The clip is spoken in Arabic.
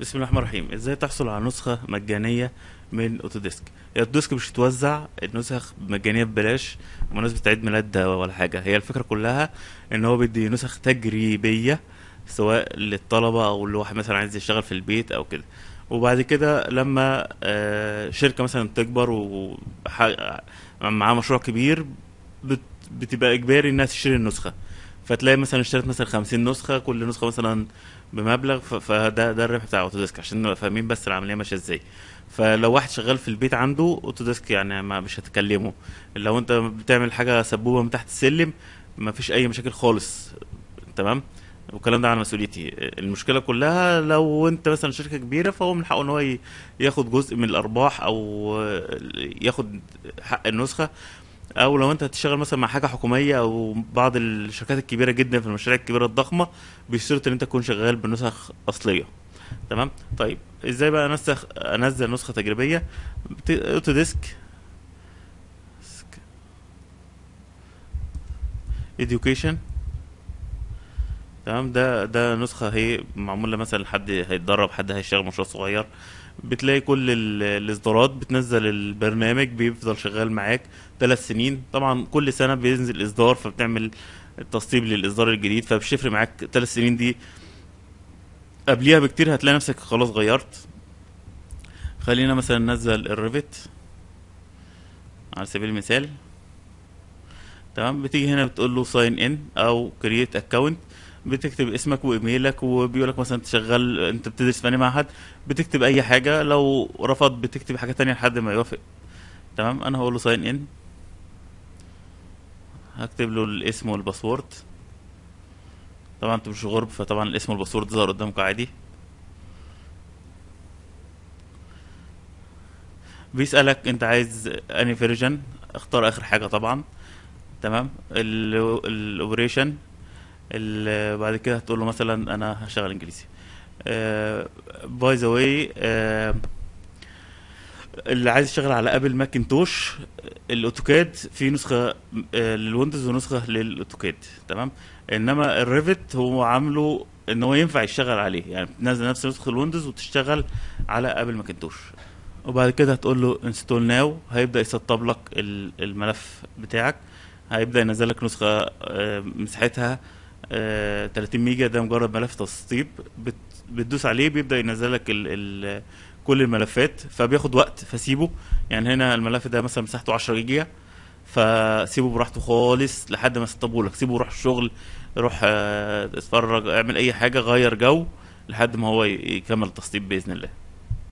بسم الله الرحمن الرحيم ازاي تحصل على نسخه مجانيه من اوتوديسك هي اوتوديسك مش توزع النسخ مجانيه ببلاش بمناسبه عيد ميلاد ولا حاجه هي الفكره كلها ان هو بيدي نسخ تجريبيه سواء للطلبه او لواحد مثلا عايز يشتغل في البيت او كده وبعد كده لما آه، شركه مثلا تكبر ومعاها مشروع كبير بتبقى اجباري الناس تشتري النسخه فتلاقي مثلا اشتريت مثلا 50 نسخه كل نسخه مثلا بمبلغ فده ده الربح بتاع اوتوديسك عشان نبقى فاهمين بس العمليه ماشيه ازاي فلو واحد شغال في البيت عنده اوتوديسك يعني ما مش هتكلمه لو انت بتعمل حاجه سبوبه من تحت السلم ما فيش اي مشاكل خالص تمام والكلام ده على مسؤوليتي المشكله كلها لو انت مثلا شركه كبيره فهو من حقه ان هو ياخد جزء من الارباح او ياخد حق النسخه او لو انت هتشتغل مثلا مع حاجه حكوميه او بعض الشركات الكبيره جدا في المشاريع الكبيره الضخمه بيشترط ان انت تكون شغال بنسخ اصليه تمام طيب ازاي بقى انسخ انزل نسخه تجريبيه اوتو ديسك education تمام ده ده نسخه هي معموله مثلا لحد هيتدرب حد هيشتغل مشروع صغير بتلاقي كل الاصدارات بتنزل البرنامج بيفضل شغال معاك ثلاث سنين طبعا كل سنه بينزل اصدار فبتعمل التسطيب للاصدار الجديد فبشفر معاك ثلاث سنين دي قبليها بكتير هتلاقي نفسك خلاص غيرت خلينا مثلا ننزل الريفت على سبيل المثال تمام بتيجي هنا بتقول له ساين ان او كرييت اكونت بتكتب اسمك وايميلك وبيقول لك مثلا تشغل انت بتدرس في معهد بتكتب اي حاجه لو رفض بتكتب حاجه تانية لحد ما يوافق تمام انا هقول له ساين ان هكتب له الاسم والباسورد طبعا انتوا مش غرب فطبعا الاسم والباسورد ظهر قدامكم عادي بيسالك انت عايز اني فيرجن اختار اخر حاجه طبعا تمام الاوبريشن بعد كده هتقول له مثلا انا هشتغل انجليزي باي ذا واي اللي عايز يشتغل على ابل ماكنتوش الاوتوكاد في نسخه آه، للويندوز ونسخه للاوتوكاد تمام انما الريفت هو عامله ان هو ينفع يشتغل عليه يعني بتنزل نفس نسخه الويندوز وتشتغل على ابل ماكنتوش وبعد كده هتقول له انستول ناو هيبدا يسطب لك الملف بتاعك هيبدا ينزل لك نسخه آه، مساحتها آه 30 ميجا ده مجرد ملف تسطيب بت بتدوس عليه بيبدا ينزل لك ال ال كل الملفات فبياخد وقت فسيبه يعني هنا الملف ده مثلا مساحته 10 جيجا فسيبه براحته خالص لحد ما لك سيبه روح الشغل روح آه، اتفرج اعمل اي حاجه غير جو لحد ما هو يكمل التسطيب باذن الله